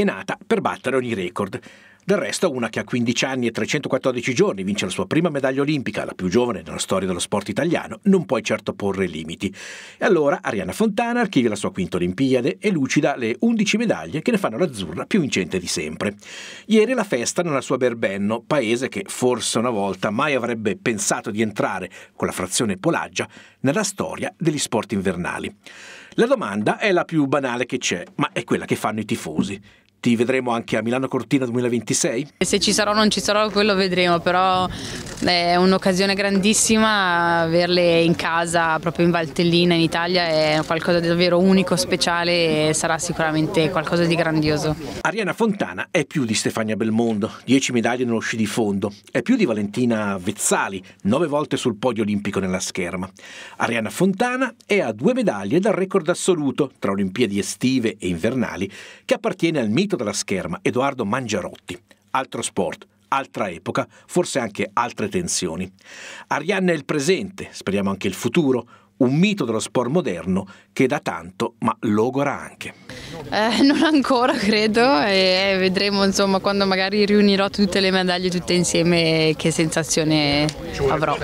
è nata per battere ogni record. Del resto, una che a 15 anni e 314 giorni vince la sua prima medaglia olimpica, la più giovane nella storia dello sport italiano, non puoi certo porre limiti. E allora Arianna Fontana archivia la sua quinta Olimpiade e lucida le 11 medaglie che ne fanno l'azzurra più vincente di sempre. Ieri la festa nella sua Berbenno, paese che forse una volta mai avrebbe pensato di entrare, con la frazione Polaggia, nella storia degli sport invernali. La domanda è la più banale che c'è, ma è quella che fanno i tifosi ti vedremo anche a Milano Cortina 2026? Se ci sarò o non ci sarò, quello vedremo, però è un'occasione grandissima averle in casa, proprio in Valtellina, in Italia, è qualcosa di davvero unico, speciale e sarà sicuramente qualcosa di grandioso. Ariana Fontana è più di Stefania Belmondo, 10 medaglie nello sci di fondo, è più di Valentina Vezzali, 9 volte sul podio olimpico nella scherma. Ariana Fontana è a due medaglie dal record assoluto tra Olimpiadi estive e invernali che appartiene al MIT sparito dalla scherma Edoardo Mangiarotti. Altro sport, altra epoca, forse anche altre tensioni. Arianna è il presente, speriamo anche il futuro, un mito dello sport moderno che da tanto ma logora anche. Eh, non ancora credo e eh, vedremo insomma quando magari riunirò tutte le medaglie tutte insieme che sensazione avrò.